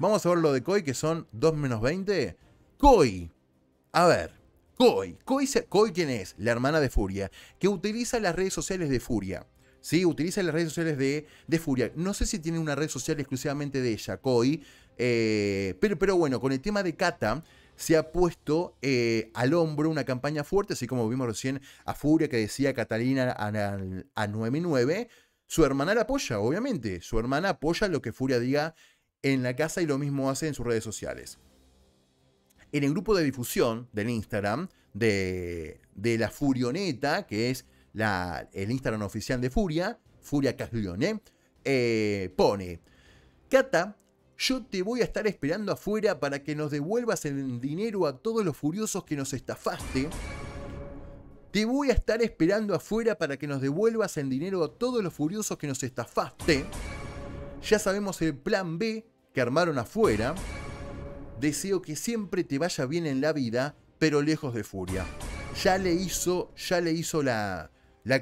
Vamos a ver lo de Koi, que son 2 menos 20. Koi. A ver. Koi. Koi, Koi, ¿quién es? La hermana de Furia, que utiliza las redes sociales de Furia. Sí, utiliza las redes sociales de, Furia. No sé si tiene una red social exclusivamente de ella, Koi. Eh, pero, pero bueno, con el tema de Kata, se ha puesto eh, al hombro una campaña fuerte, así como vimos recién a Furia que decía Catalina a, a, a 99. Su hermana la apoya, obviamente. Su hermana apoya lo que Furia diga en la casa y lo mismo hace en sus redes sociales. En el grupo de difusión del Instagram de, la Furioneta, que es el Instagram oficial de Furia, Furia caslione eh, pone, Cata, yo te voy a estar esperando afuera para que nos devuelvas el dinero a todos los furiosos que nos estafaste. Te voy a estar esperando afuera para que nos devuelvas el dinero a todos los furiosos que nos estafaste. Ya sabemos el plan B que armaron afuera. Deseo que siempre te vaya bien en la vida, pero lejos de furia. Ya le hizo, ya le hizo la,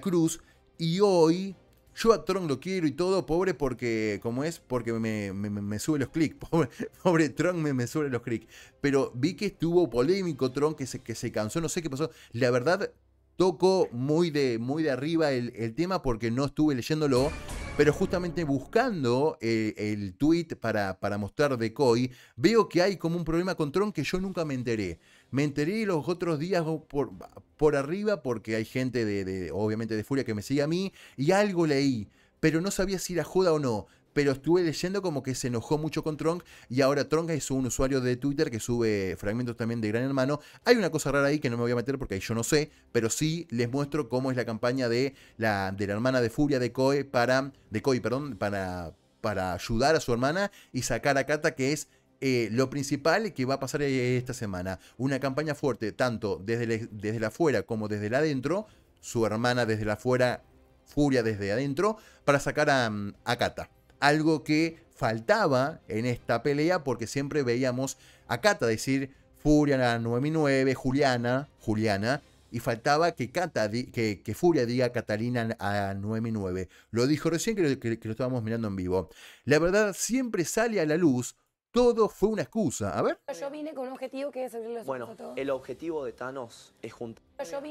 cruz y hoy yo a Tron lo quiero y todo, pobre porque, como es? Porque me, me, sube los clics. Pobre, Tron me, me sube los clics. Pero vi que estuvo polémico Tron, que se, que se cansó, no sé qué pasó. La verdad, toco muy de, muy de arriba el, el tema porque no estuve leyéndolo pero justamente buscando eh, el tweet para, para mostrar Koi, veo que hay como un problema con Tron que yo nunca me enteré. Me enteré los otros días por, por arriba porque hay gente de, obviamente, de Furia que me sigue a mí y algo leí, pero no sabía si era joda o no pero estuve leyendo como que se enojó mucho con Tronk y ahora Tronk es un usuario de Twitter que sube fragmentos también de Gran Hermano. Hay una cosa rara ahí que no me voy a meter porque yo no sé, pero sí les muestro cómo es la campaña de la, de la hermana de Furia de Koi para, de perdón, para, para ayudar a su hermana y sacar a Kata que es eh, lo principal que va a pasar eh, esta semana. Una campaña fuerte, tanto desde, desde la afuera como desde la adentro. Su hermana desde la afuera, Furia desde adentro, para sacar a Kata algo que faltaba en esta pelea porque siempre veíamos a Cata decir Furia la 99, Juliana, Juliana, y faltaba que, Cata que, que, Furia diga Catalina a 99. Lo dijo recién que lo estábamos mirando en vivo. La verdad siempre sale a la luz todo fue una excusa. A ver. Yo vine con un objetivo que es abrirle los ojos a todos. Bueno, el objetivo de Thanos es juntar.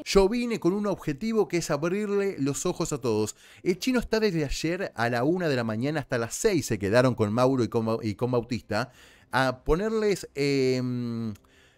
Yo vine... con un objetivo que es abrirle los ojos a todos. El chino está desde ayer a la una de la mañana hasta las seis se quedaron con Mauro y con, y con Bautista a ponerles eh,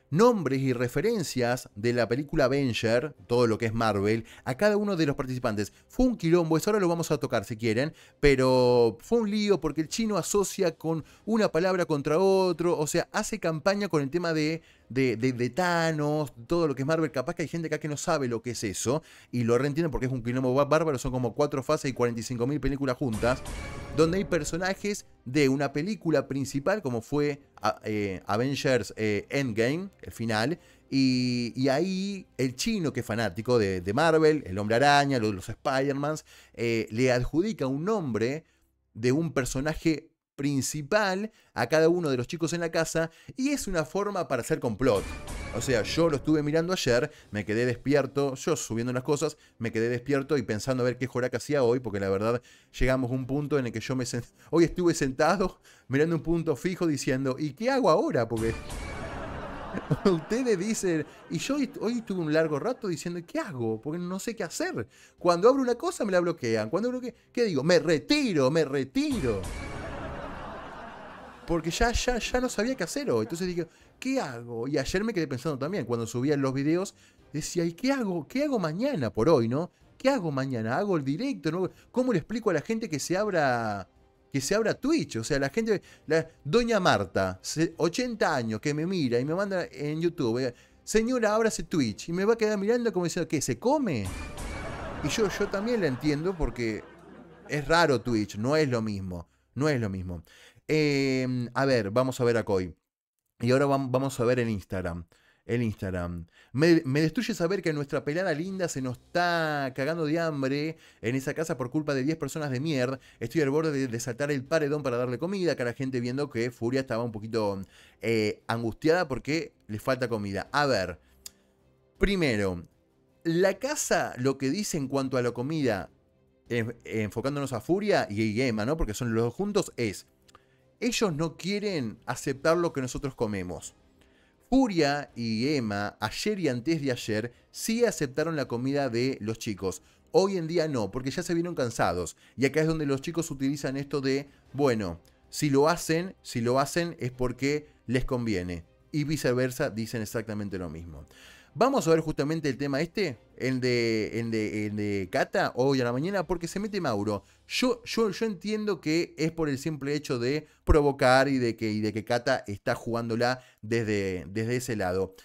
nombres y referencias de la película Avenger, todo lo que es Marvel, a cada uno de los participantes. Fue un quilombo, eso ahora lo vamos a tocar si quieren, pero fue un lío porque el chino asocia con una palabra contra otro, o sea, hace campaña con el tema de de, Thanos, todo lo que es Marvel. Capaz que hay gente acá que no sabe lo que es eso y lo reentienden porque es un quilombo bárbaro. Son como cuatro fases y 45.000 películas juntas, donde hay personajes de una película principal, como fue eh, Avengers eh, Endgame, el final. Y, ahí el chino, que es fanático de, Marvel, el hombre araña, los, los Spider-Mans, eh, le adjudica un nombre de un personaje principal a cada uno de los chicos en la casa y es una forma para hacer complot. O sea, yo lo estuve mirando ayer, me quedé despierto, yo subiendo las cosas, me quedé despierto y pensando a ver qué Jorak hacía hoy, porque la verdad llegamos a un punto en el que yo me sent... hoy estuve sentado mirando un punto fijo diciendo, ¿y qué hago ahora? Porque Ustedes dicen, y yo hoy tuve un largo rato diciendo, ¿qué hago? Porque no sé qué hacer. Cuando abro una cosa me la bloquean. Cuando que ¿qué digo? Me retiro, me retiro. Porque ya, ya, ya no sabía qué hacer hoy. Entonces dije, ¿qué hago? Y ayer me quedé pensando también, cuando subía los videos, decía, ¿y qué hago? ¿Qué hago mañana por hoy, no? ¿Qué hago mañana? ¿Hago el directo? ¿no? ¿Cómo le explico a la gente que se abra que se abra Twitch. O sea, la gente, la, doña Marta, 80 años, que me mira y me manda en YouTube, eh, señora, ábrase Twitch. Y me va a quedar mirando como diciendo, ¿qué? ¿Se come? Y yo, yo también la entiendo porque es raro Twitch, no es lo mismo. No es lo mismo. Em, a ver, vamos a ver a Koi. Y ahora vamos a ver el Instagram. El Instagram. Me, destruye saber que nuestra pelada linda se nos está cagando de hambre en esa casa por culpa de 10 personas de mierda. Estoy al borde de, desatar saltar el paredón para darle comida. Cara, gente viendo que Furia estaba un poquito eh, angustiada porque le falta comida. A ver. Primero, la casa, lo que dice en cuanto a la comida, enfocándonos a Furia y Igema, ¿no? Porque son los dos juntos, es ellos no quieren aceptar lo que nosotros comemos. Furia y Emma, ayer y antes de ayer, sí aceptaron la comida de los chicos. Hoy en día no, porque ya se vieron cansados. Y acá es donde los chicos utilizan esto de, bueno, si lo hacen, si lo hacen es porque les conviene. Y viceversa, dicen exactamente lo mismo. Vamos a ver justamente el tema este, el de, el de, el de Cata, hoy a la mañana, porque se mete Mauro. Yo, yo, yo entiendo que es por el simple hecho de provocar y de que, y de que Cata está jugándola desde, desde ese lado.